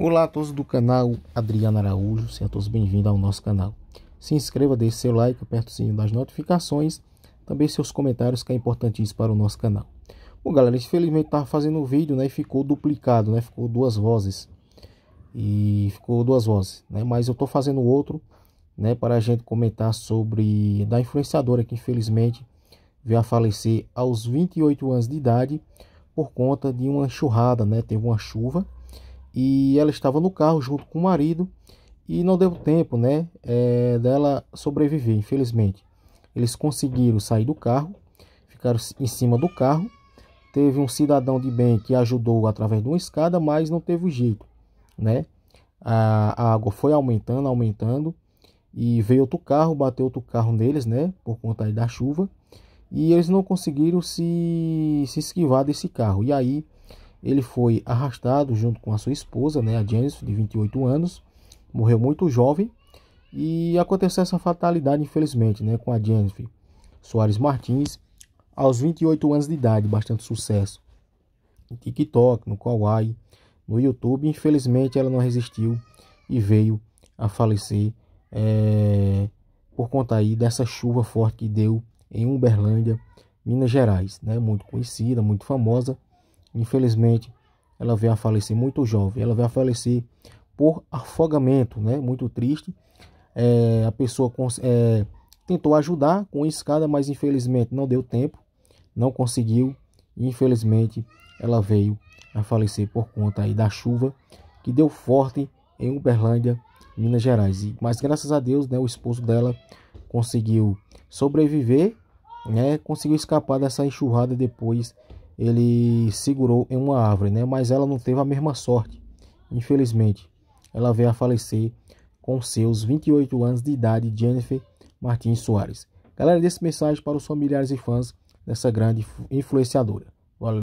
Olá a todos do canal Adriano Araújo, sejam todos bem-vindos ao nosso canal. Se inscreva, deixe seu like, aperte o sininho das notificações, também seus comentários que é importantíssimo para o nosso canal. Bom galera, infelizmente estava fazendo um vídeo né, e ficou duplicado, né, ficou duas vozes. E ficou duas vozes, né, mas eu estou fazendo outro né, para a gente comentar sobre da influenciadora que infelizmente veio a falecer aos 28 anos de idade por conta de uma enxurrada, né, teve uma chuva e ela estava no carro junto com o marido e não deu tempo, né, é, dela sobreviver, infelizmente. Eles conseguiram sair do carro, ficaram em cima do carro. Teve um cidadão de bem que ajudou através de uma escada, mas não teve jeito, né? A, a água foi aumentando, aumentando e veio outro carro, bateu outro carro neles, né, por conta da chuva. E eles não conseguiram se, se esquivar desse carro. E aí ele foi arrastado junto com a sua esposa, né, a Janice, de 28 anos, morreu muito jovem e aconteceu essa fatalidade, infelizmente, né, com a Janice Soares Martins, aos 28 anos de idade, bastante sucesso no TikTok, no Kawaii, no YouTube. Infelizmente, ela não resistiu e veio a falecer é, por conta aí dessa chuva forte que deu em Uberlândia, Minas Gerais, né? Muito conhecida, muito famosa Infelizmente, ela veio a falecer muito jovem. Ela veio a falecer por afogamento, né? Muito triste. É, a pessoa é, tentou ajudar com a escada, mas infelizmente não deu tempo, não conseguiu. Infelizmente, ela veio a falecer por conta aí da chuva que deu forte em Uberlândia, Minas Gerais. E, mas graças a Deus, né, o esposo dela conseguiu sobreviver, né, conseguiu escapar dessa enxurrada depois ele segurou em uma árvore, né? Mas ela não teve a mesma sorte. Infelizmente, ela veio a falecer com seus 28 anos de idade, Jennifer Martins Soares. Galera, desse mensagem para os familiares e fãs dessa grande influenciadora. Valeu.